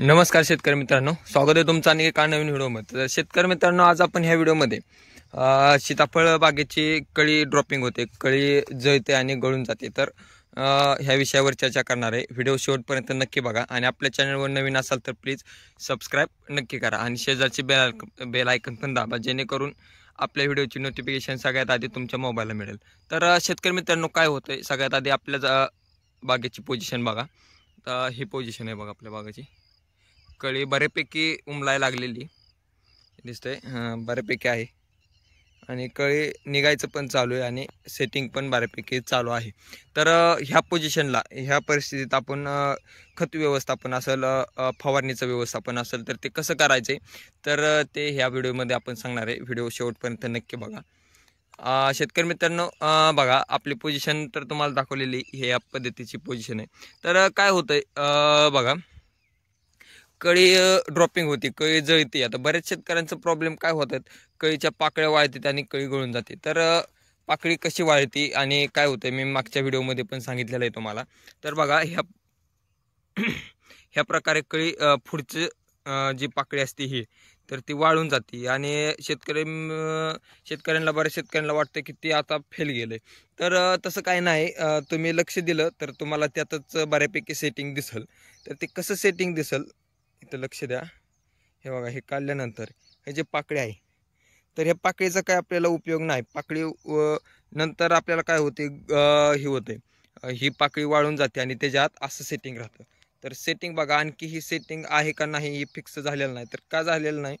नमस्कार शेतकरी मित्रांनो स्वागत आहे तुमचं आणि एका नवीन व्हिडिओमध्ये तर शेतकरी मित्रांनो आज आपण ह्या व्हिडिओमध्ये सीताफळ बागेची कळी ड्रॉपिंग होते कळी जळते आणि गळून जाते तर ह्या विषयावर चर्चा करणार आहे व्हिडिओ शेवटपर्यंत नक्की बघा आणि आपल्या चॅनलवर नवीन असाल तर प्लीज सबस्क्राईब नक्की करा आणि शेजारची बेल बेल आयकन पण दाबा जेणेकरून आपल्या व्हिडिओची नोटिफिकेशन सगळ्यात आधी तुमच्या मोबाईलला मिळेल तर शेतकरी मित्रांनो काय होतं सगळ्यात आधी आपल्या बागेची पोझिशन बघा तर ही पोझिशन आहे बघा आपल्या बागेची कळी बऱ्यापैकी उमलायला लागलेली दिसतंय बऱ्यापैकी आहे आणि कळी निघायचं पण चालू आहे आणि सेटिंग पण बऱ्यापैकी चालू आहे तर ह्या पोझिशनला ह्या परिस्थितीत आपण खत व्यवस्थापन असेल फवारणीचं व्यवस्थापन असेल तर ते कसं करायचे तर ते ह्या व्हिडिओमध्ये आपण सांगणार आहे व्हिडिओ शेवटपर्यंत नक्की बघा शेतकरी मित्रांनो बघा आपली पोझिशन तर तुम्हाला दाखवलेली हे या पद्धतीची पोझिशन आहे तर काय होतं बघा कळी ड्रॉपिंग होती कळी जळते आता बऱ्याच शेतकऱ्यांचं प्रॉब्लेम काय होतात कळीच्या पाकळ्या वाळतात आणि कळी गळून जाते तर पाकळी कशी वाळती आणि काय होतं मी मागच्या व्हिडिओमध्ये पण सांगितलेलं आहे तुम्हाला तर बघा ह्या ह्या प्रकारे कळी पुढचे जी पाकळी असते ही तर ती वाळून जाते आणि शेतकरी शेतकऱ्यांना बऱ्याच शेतकऱ्यांना वाटतं की ती आता फेल गेले तर तसं काय नाही तुम्ही लक्ष दिलं तर तुम्हाला त्यातच बऱ्यापैकी सेटिंग दिसल तर ते कसं सेटिंग दिसल इथं लक्ष द्या हे बघा हे काढल्यानंतर हे जे पाकळे आहे तर ह्या पाकळीचा काय आपल्याला उपयोग नाही पाकळी नंतर आपल्याला काय होते हे होते ही पाकळी वाळून जाते आणि त्याच्यात असं सेटिंग राहतं तर सेटिंग बघा आणखी ही सेटिंग आहे का नाही ही फिक्स झालेलं नाही तर का झालेलं नाही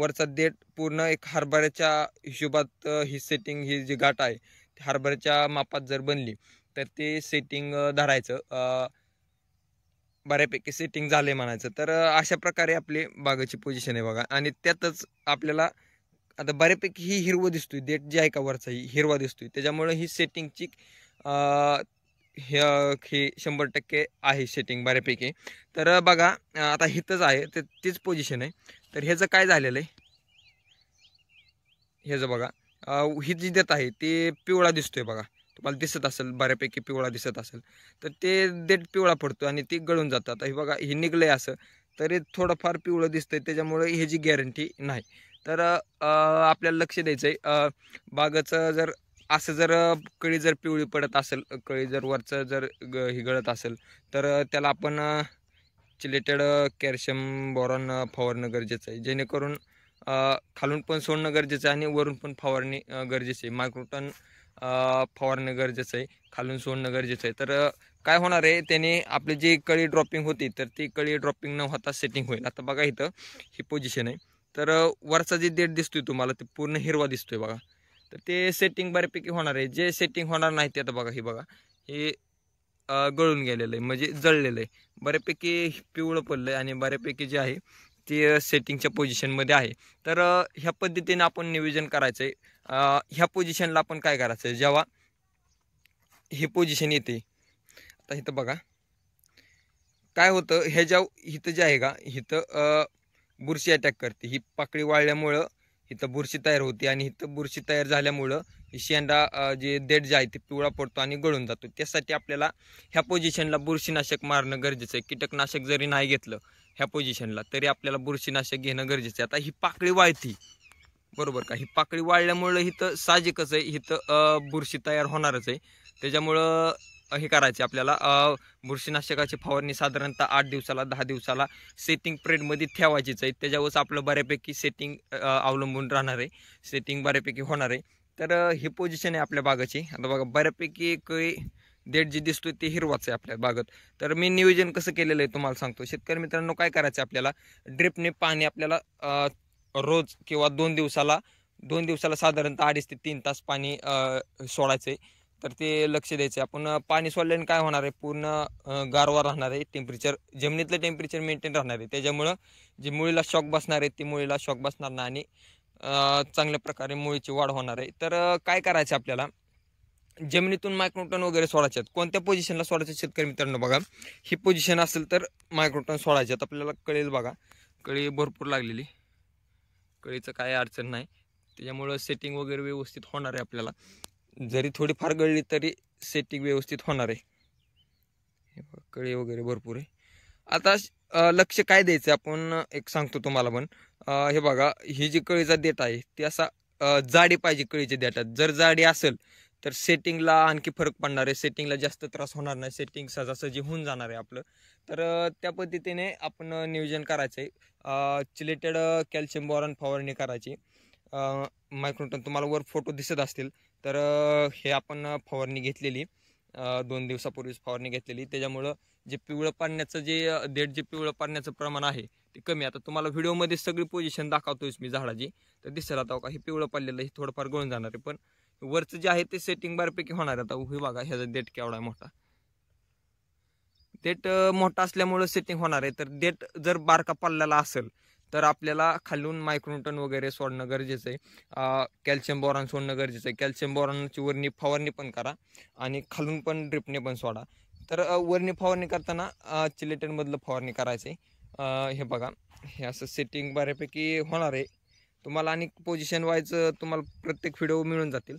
वरचा देठ पूर्ण एक हरभऱ्याच्या हिशोबात ही सेटिंग ही जी गाठ आहे हरभऱ्याच्या मापात जर बनली तर ते सेटिंग धरायचं बऱ्यापैकी सेटिंग झाले म्हणायचं तर अशा प्रकारे आपली बागाची पोझिशन आहे बघा आणि त्यातच आपल्याला आता बऱ्यापैकी ही हिरवं दिसतोय डेट जी आहे का वरचा ही हिरवा दिसतोय त्याच्यामुळे ही सेटिंगची हे शंभर टक्के आहे सेटिंग बऱ्यापैकी तर बघा आता हिथंच आहे ते तीच पोझिशन आहे तर ह्याचं काय झालेलं आहे ह्याचं बघा ही जी देत आहे ती पिवळा दिसतोय बघा तुम्हाला दिसत असेल बऱ्यापैकी पिवळा दिसत असेल तर ते देठ पिवळा पडतो आणि ती गळून जातं आता हे बघा हे निघलं आहे असं तरी थोडंफार पिवळं दिसतंय त्याच्यामुळे ह्याची गॅरंटी नाही तर आपल्याला लक्ष द्यायचं आहे बागाचं जर असं जर कळी जर पिवळी पडत असेल कळी जर वरचं जर ग गळत असेल तर त्याला आपण चिलेटेड कॅल्शियम बोरॉन फवारणं गरजेचं आहे जेणेकरून खालून पण सोडणं गरजेचं आहे आणि वरून पण फवारणी गरजेचं आहे मायक्रोटन फवारणं गरजेचं आहे खालून सोडणं गरजेचं आहे तर काय होणार आहे त्याने आपली जी कळी ड्रॉपिंग होती तर ती कळी ड्रॉपिंग न होता सेटिंग होईल आता बघा इथं ही पोझिशन आहे तर वरचा जी डेट दिसतोय तुम्हाला ते पूर्ण हिरवा दिसतोय बघा तर ते सेटिंग बऱ्यापैकी होणार आहे जे सेटिंग होणार नाही ते आता बघा हे बघा हे गळून गेलेलं आहे म्हणजे जळलेलं आहे बऱ्यापैकी पिवळं पडलं आहे आणि बऱ्यापैकी जे आहे ते सेटिंगच्या पोझिशनमध्ये आहे तर ह्या पद्धतीने आपण नियोजन करायचं आहे ह्या पोझिशनला आपण काय करायचं आहे जेव्हा हे पोझिशन येते आता इथं बघा काय होतं हे ज्या इथं जे आहे का इथं बुरशी अटॅक करते ही पाकळी वाळल्यामुळं इथं बुरशी तयार होते आणि इथं बुरशी तयार झाल्यामुळं शेंडा जे डेड जे आहे ते पिवळा पडतो आणि गळून जातो त्यासाठी आपल्याला ह्या पोझिशनला बुरशीनाशक मारणं गरजेचं आहे कीटकनाशक जरी नाही घेतलं ह्या पोझिशनला तरी आपल्याला बुरशीनाशक घेणं गरजेचं आहे आता ही पाकळी वाळती बरोबर का ही पाकळी वाळल्यामुळं इथं साहजिकच आहे इथं बुरशी तयार होणारच आहे त्याच्यामुळं हे करायचे आपल्याला बुरशीनाशकाची फवारणी साधारणतः आठ दिवसाला दहा दिवसाला सेटिंग प्रेडमध्ये ठेवायचीच आहे त्याच्यावरच आपलं बऱ्यापैकी सेटिंग अवलंबून राहणार आहे सेटिंग बऱ्यापैकी होणार आहे तर ही पोझिशन आहे आपल्या बागाची आता बघा बऱ्यापैकी एक डेट जी दिसतोय ते हिरवाच आहे आपल्या बागत तर मी नियोजन कसं केलेलं आहे तुम्हाला सांगतो शेतकरी मित्रांनो काय करायचं आपल्याला ड्रिपने पाणी आपल्याला रोज किंवा दोन दिवसाला दोन दिवसाला साधारणतः अडीच ते तीन तास पाणी सोडायचं आहे तर ते लक्ष द्यायचं आपण पाणी सोडल्याने काय होणार आहे पूर्ण गारवा राहणार आहे टेम्परेचर जमिनीतलं टेम्परेचर मेंटेन राहणार आहे त्याच्यामुळं जे मुळीला शॉक बसणार आहे ती मुळीला शॉक बसणार नाही आणि चांगल्या प्रकारे मुळीची वाढ होणार आहे तर काय करायचं आपल्याला जमिनीतून मायक्रोटन वगैरे सोडायचे आहेत कोणत्या पोझिशनला सोळाचे शेतकरी मित्रांनो बघा ही पोझिशन असेल तर मायक्रोटन सोडायचे आहेत आपल्याला कळेल बघा कळी भरपूर लागलेली कळीचं काय अडचण नाही त्याच्यामुळं सेटिंग वगैरे व्यवस्थित होणार आहे आपल्याला जरी थोडीफार गळली तरी सेटिंग व्यवस्थित होणार आहे कळी वगैरे भरपूर आहे आता लक्ष काय द्यायचं आपण एक सांगतो तुम्हाला पण हे बघा ही जी कळीचा डेटा आहे ती असा जाडी पाहिजे कळीच्या डेटात जर जाडी असेल तर सेटिंगला आणखी फरक पडणार आहे सेटिंगला जास्त त्रास होणार नाही सेटिंग सहजासहजी होऊन जाणार आहे आपलं तर त्या पद्धतीने आपण नियोजन करायचं आहे चिलेटेड कॅल्शियम वॉरन फवारणी करायची मायक्रोटन तुम्हाला वर फोटो दिसत असतील तर हे आपण फवारणी घेतलेली दोन दिवसापूर्वीच फवारणी घेतलेली त्याच्यामुळं जे पिवळं पाडण्याचं जे देड जे पिवळं पाडण्याचं प्रमाण आहे ते कमी आता तुम्हाला व्हिडिओमध्ये सगळी पोझिशन दाखवतोच मी झाडाची तर दिसेल आता का हे पिवळं पाडलेलं हे थोडंफार गळून जाणार आहे पण वरचं जे आहे ते सेटिंग बऱ्यापैकी होणार आहे आता हे बघा ह्याचा डेट केवढा मोठा डेट मोठा असल्यामुळं सेटिंग होणार आहे तर डेट जर बारका पडलेला असेल तर आपल्याला खालून मायक्रोटन वगैरे सोडणं गरजेचं आहे कॅल्शियम बोरॉन सोडणं गरजेचं आहे कॅल्शियम बोरॉनची वरणी फवारणी पण करा आणि खालून पण ड्रिपने पण सोडा तर वरणी फवारणी करताना चिलेटनमधलं फवारणी करायचं आहे हे बघा हे असं सेटिंग बऱ्यापैकी होणार आहे तुम्हाला आणि पोझिशन वाईज तुम्हाला प्रत्येक व्हिडिओ मिळून जातील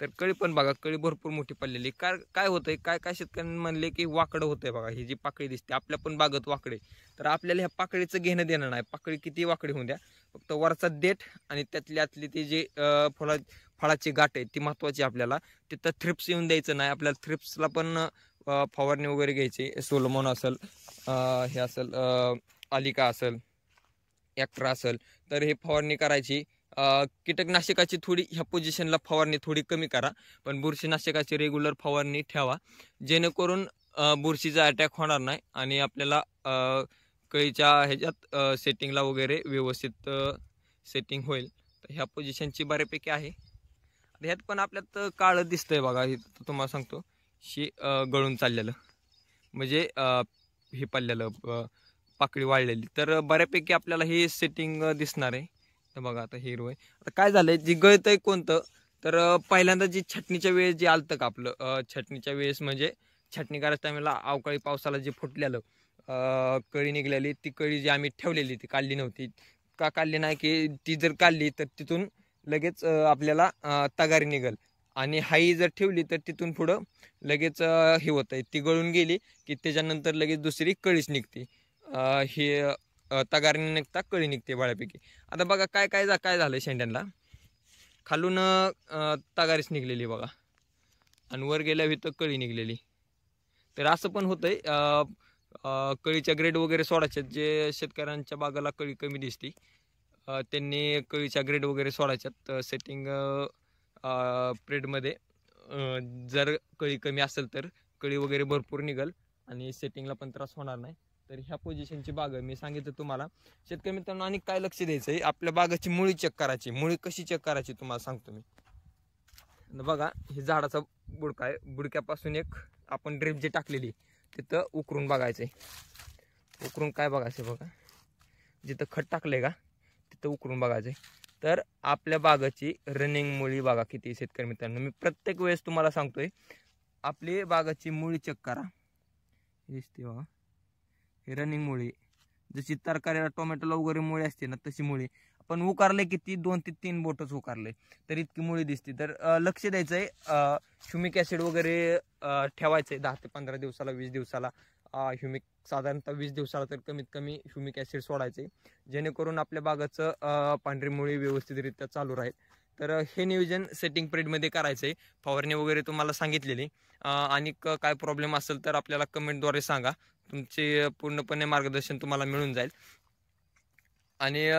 तर कळी पण बघा कळी भरपूर मोठी पडलेली काय काय होतंय काय काय शेतकऱ्यांनी म्हणले की वाकडं होतंय बघा ही जी पाकळी दिसते आपल्या पण बागत वाकडे तर आपल्याला ह्या पाकळीचं घेणं देणं नाही पाकळी किती वाकडी होऊ द्या फक्त वरचा देठ आणि त्यातली आतली ती जी फळा फळाची गाठ आहे ती महत्त्वाची आपल्याला तिथं थ्रिप्स येऊन द्यायचं नाही आपल्याला थ्रिप्सला पण फवारणी वगैरे घ्यायची सोलमोन असेल हे असेल अलिका असेल ॲक्ट्रा असेल तर हे फवारणी करायची कीटकनाशकाची थोडी ह्या पोझिशनला फवारणी थोडी कमी करा पण बुरशीनाशकाची रेग्युलर फवारणी ठेवा जेणेकरून बुरशीचा अटॅक होणार नाही आणि आपल्याला कळीच्या ह्याच्यात सेटिंगला वगैरे व्यवस्थित सेटिंग होईल तर ह्या पोझिशनची बऱ्यापैकी आहे ह्यात पण आपल्यात काळं दिसतंय बघा हे तुम्हाला सांगतो शी गळून चाललेलं म्हणजे हे पडलेलं पाकळी वाढलेली तर बऱ्यापैकी आपल्याला हे सेटिंग दिसणार आहे तर बघा आता हिरो आहे आता काय झालंय जी गळत आहे कोणतं तर पहिल्यांदा जी छटणीच्या वेळेस जे आलतं का आपलं छटणीच्या वेळेस म्हणजे छटणी करायच्या टायमाला अवकाळी पावसाला जे फुटलेलं कळी निघलेली ती कळी जी आम्ही ठेवलेली ती काढली नव्हती का काढली नाही की ती जर काढली तर तिथून लगेच आपल्याला तगारी निघल आणि हाई जर ठेवली तर तिथून पुढं लगेच हे होत आहे ती गळून गेली की त्याच्यानंतर लगेच दुसरी कळीच निघते हे तगारीने निघता कळी निघते बाळ्यापैकी आता बघा काय काय जा काय झालं शेंड्यांना खालून तगारीच निघलेली बघा आणि वर गेल्या भीत कळी निघलेली तर असं पण होतंय कळीच्या ग्रेड वगैरे सोडायच्यात जे शेतकऱ्यांच्या बागाला कळी कमी दिसती त्यांनी कळीच्या ग्रेड वगैरे सोडायच्यात सेटिंग प्रेडमध्ये जर कळी कमी असेल तर कळी वगैरे भरपूर निघल आणि सेटिंगला पण त्रास होणार नाही तर ह्या पोझिशनची बाग मी सांगितलं तुम्हाला शेतकरी मित्रांनो आणि काय लक्ष द्यायचं आहे आपल्या बागाची मुळी चेक करायची मुळी कशी चेक करायची तुम्हाला सांगतो मी बघा हे झाडाचा बुडका आहे बुडक्यापासून एक आपण ड्रिप जी टाकलेली तिथं उकरून बघायचं आहे उकरून काय बघायचं बघा जिथं खत टाकलं का तिथं उकरून बघायचं आहे तर आपल्या बागाची रनिंग मुळी बघा किती शेतकरी मित्रांनो मी प्रत्येक वेळेस तुम्हाला सांगतोय आपली बागाची मुळी चेक करा दिसते बघा हे रनिंग मुळे जशी तरकारीला टोमॅटोला वगैरे मुळे असते ना तशी मुळे पण उकारले किती दोन ते तीन बोटच उकारले तर इतकी मुळी दिसते तर लक्ष द्यायचं आहे ह्युमिक ॲसिड वगैरे ठेवायचं आहे दहा ते पंधरा दिवसाला वीस दिवसाला ह्युमिक साधारणतः वीस दिवसाला तर कमीत कमी ह्युमिक ॲसिड सोडायचे जेणेकरून आपल्या बागाचं पांढरी मुळी व्यवस्थितरित्या चालू राहील तर हे नियोजन सेटिंग पिरियडमध्ये करायचं आहे फवारणी वगैरे तुम्हाला सांगितलेली आणि काय प्रॉब्लेम असेल तर आपल्याला कमेंटद्वारे सांगा तुमचे पूर्णपणे मार्गदर्शन तुम्हाला मिळून जाईल आणि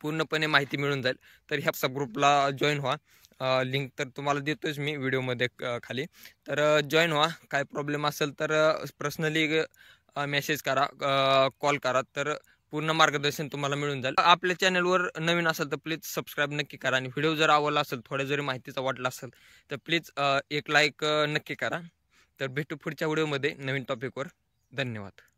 पूर्णपणे माहिती मिळून जाईल तर ह्या सब ग्रुपला जॉईन व्हा लिंक तर तुम्हाला देतोच मी व्हिडिओमध्ये खाली तर जॉईन व्हा काय प्रॉब्लेम असेल तर पर्सनली मेसेज करा कॉल करा तर पूर्ण मार्गदर्शन तुम्हाला मिळून जाईल आपल्या चॅनलवर नवीन असेल तर प्लीज सबस्क्राईब नक्की करा आणि व्हिडिओ जर आवडला असेल थोड्या जरी माहितीचा वाटला असेल तर प्लीज एक लाईक नक्की करा तर भेटू पुढच्या व्हिडिओमध्ये नवीन टॉपिकवर धन्यवाद